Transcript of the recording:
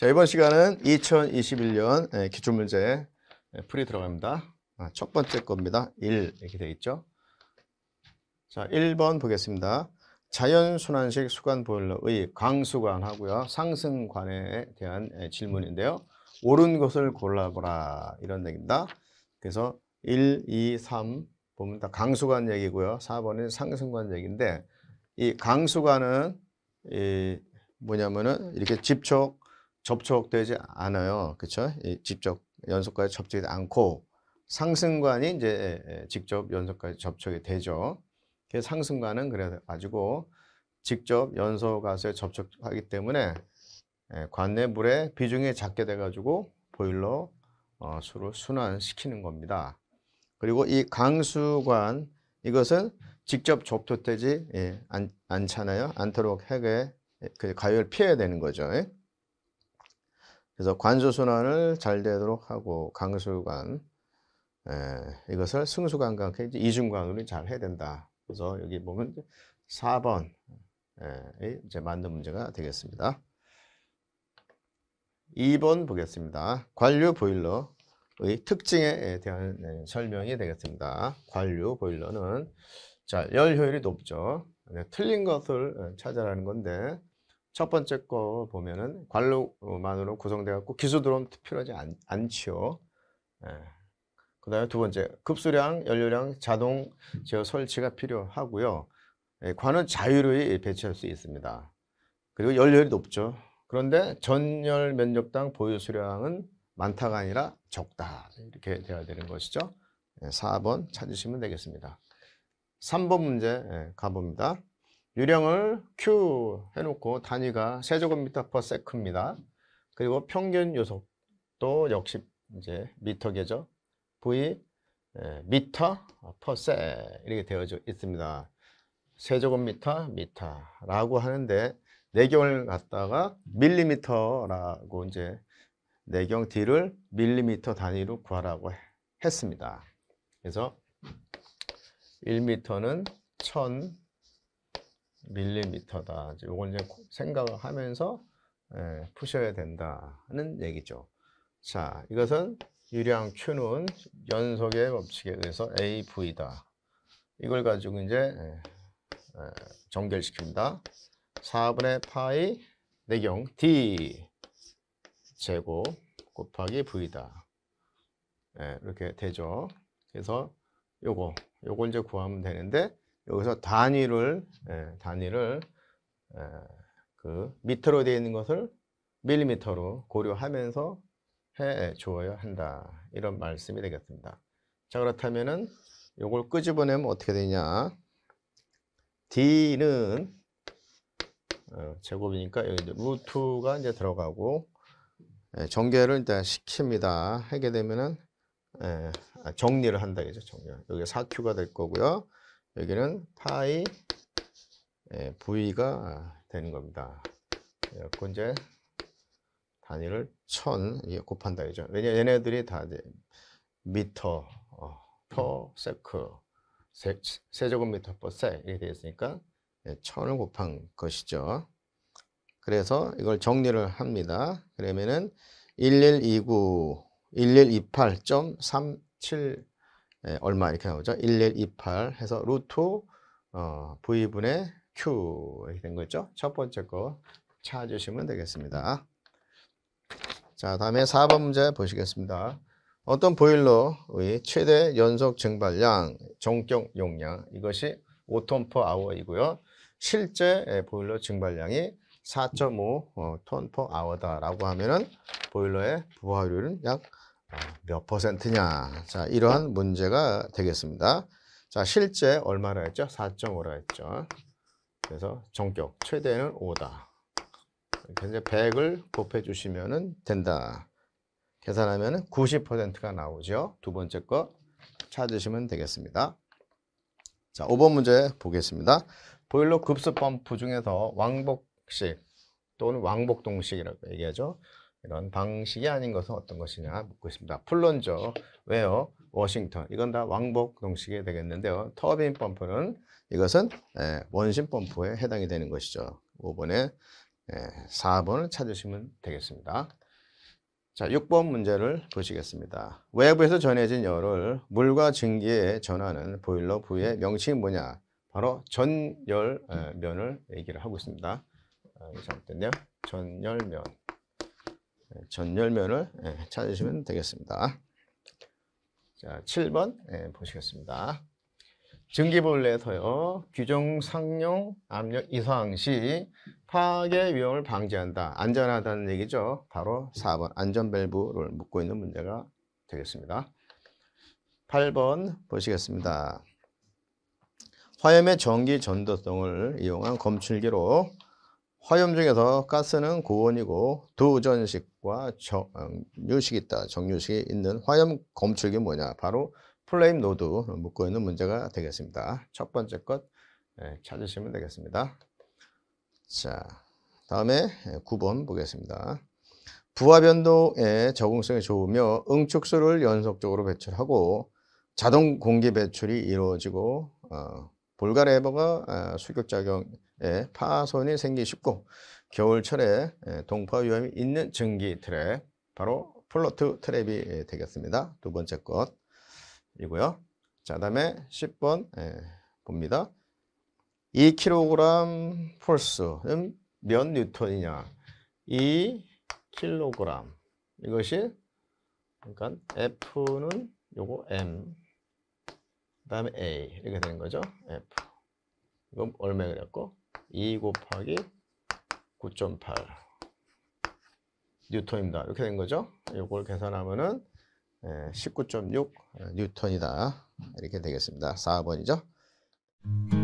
자, 이번 시간은 2021년 예, 기출문제 예, 풀이 들어갑니다. 아, 첫 번째 겁니다. 1 이렇게 되어 있죠. 자, 1번 보겠습니다. 자연순환식 수관보일러의 강수관하고요. 상승관에 대한 예, 질문인데요. 옳은 것을 골라보라 이런 얘기입니다. 그래서 1, 2, 3 보면 다 강수관 얘기고요. 4번은 상승관 얘기인데 이 강수관은 이 뭐냐면은 이렇게 집촉 접촉되지 않아요. 그렇죠? 직접 연속까지 접촉이 않고 상승관이 이제 예, 예, 직접 연속까지 접촉이 되죠. 상승관은 그래 가지고 직접 연소 가스 접촉하기 때문에 예, 관내 물의 비중이 작게 돼 가지고 보일러 어, 수를 순환시키는 겁니다. 그리고 이 강수관 이것은 직접 접촉되지 않잖아요. 않도록 핵에 그 가열 피해야 되는 거죠. 그래서 관조순환을잘 되도록 하고 강수관 에, 예, 이것을 승수관과 이중관으로 잘 해야 된다. 그래서 여기 보면 4번이 제 만든 문제가 되겠습니다. 2번 보겠습니다. 관류 보일러의 특징에 대한 예, 설명이 되겠습니다. 관류 보일러는 자, 열 효율이 높죠. 네, 틀린 것을 예, 찾아라는 건데 첫 번째 거 보면은 관록만으로 구성되어 갖고 기수 들어오면 필요하지 않, 않지 예. 그다음에 두 번째 급수량, 연료량, 자동 제어 설치가 필요하고요. 예, 관은 자유로이 배치할 수 있습니다. 그리고 연료율이 높죠. 그런데 전열 면적당 보유 수량은 많다가 아니라 적다 이렇게 되어야 되는 것이죠. 4번 예, 찾으시면 되겠습니다. 3번 문제 예, 가봅니다. 유령을 Q 해놓고 단위가 세제곱미터 퍼 세크입니다. 그리고 평균 요속도 역시 이제 미터계죠. V 예, 미터 퍼세 이렇게 되어 져 있습니다. 세제곱미터 미터라고 하는데 내경을 네 갖다가 밀리미터라고 이제 내경 네 D를 밀리미터 단위로 구하라고 했습니다. 그래서 1미터는 1000 밀리미터다. 이걸 이제 생각을 하면서 예, 푸셔야 된다는 얘기죠. 자, 이것은 유량 Q는 연속의 법칙에 의해서 AV다. 이걸 가지고 이제 예, 예, 정결시킵니다. 4분의 파이 내경 D 제곱 곱하기 V다. 예, 이렇게 되죠. 그래서 요거, 요걸 이제 구하면 되는데 여기서 단위를 예, 단위를 예, 그 미터로 되어 있는 것을 밀리미터로 고려하면서 해 주어야 한다. 이런 말씀이 되겠습니다. 자 그렇다면은 이걸 끄집어내면 어떻게 되냐? D는 어, 제곱이니까 여기 루트가 이제 들어가고 정계를 예, 일단 시킵니다. 하게 되면은 아, 정리를 한다 그죠? 정리. 여기 4Q가 될 거고요. 여기는 파이 예, V가 되는 겁니다. 예, 그래서 이제 단위를 천 곱한다 이죠. 왜냐 얘네들이 다 이제 미터, 어, 퍼 세크, 세, 세제곱미터 퍼세 이렇게 되어 있으니까 예, 천을 곱한 것이죠. 그래서 이걸 정리를 합니다. 그러면은 1129 1128.37 예, 얼마 이렇게 나오죠? 1128 해서 루트 어, V분의 Q 이렇게 된 거죠? 첫 번째 거 찾으시면 되겠습니다. 자, 다음에 4번 문제 보시겠습니다. 어떤 보일러의 최대 연속 증발량, 정격 용량, 이것이 5톤 퍼 아워이고요. 실제 예, 보일러 증발량이 4.5톤 어, 퍼 아워다라고 하면은 보일러의 부하율은 약몇 퍼센트냐. 자, 이러한 문제가 되겠습니다. 자, 실제 얼마라 했죠? 4.5라 했죠. 그래서 정격 최대는 5다. 이제 100을 곱해 주시면 된다. 계산하면 90%가 나오죠. 두 번째 거 찾으시면 되겠습니다. 자, 5번 문제 보겠습니다. 보일러 급수 펌프 중에서 왕복식 또는 왕복동식이라고 얘기하죠. 이런 방식이 아닌 것은 어떤 것이냐 묻고 있습니다. 플론저, 웨어, 워싱턴 이건 다 왕복 동식이 되겠는데요. 터빈 펌프는 이것은 원심 펌프에 해당이 되는 것이죠. 5번에 4번을 찾으시면 되겠습니다. 자, 6번 문제를 보시겠습니다. 외부에서 전해진 열을 물과 증기에 전하는 보일러 부의 명칭이 뭐냐? 바로 전열면을 얘기를 하고 있습니다. 아, 잘못됐네요. 전열면. 예, 전 열면을 예, 찾으시면 되겠습니다. 자, 7번 예, 보시겠습니다. 증기분례에서요. 규정 상용 압력 이상 시 파괴 위험을 방지한다. 안전하다는 얘기죠. 바로 4번 안전밸브를 묶고 있는 문제가 되겠습니다. 8번 보시겠습니다. 화염의 전기 전도성을 이용한 검출기로 화염 중에서 가스는 고온이고 두 전식과 어, 정유식이 있다. 정유식이 있는 화염 검출기 뭐냐? 바로 플레임 노드 묶어 있는 문제가 되겠습니다. 첫 번째 것 예, 찾으시면 되겠습니다. 자, 다음에 9번 보겠습니다. 부하 변동에 적응성이 좋으며 응축수를 연속적으로 배출하고 자동 공기 배출이 이루어지고 어, 볼가레버가 아, 수격작용에 파손이 생기기 쉽고 겨울철에 예, 동파 위험이 있는 증기 트랩 바로 플로트 트랩이 예, 되겠습니다. 두 번째 것이고요. 자, 다음에 10번 예, 봅니다. 2kg 폴스는 음, 몇 뉴턴이냐? 2kg 이것이 그러니까 F는 요거 M 그 다음에 A 이렇게 되는 거죠. F 이건 얼마 그랬고 2 e 곱하기 9.8 뉴턴입니다. 이렇게 된 거죠. 이걸 계산하면은 19.6 예, 아, 뉴턴이다. 이렇게 되겠습니다. 4번이죠.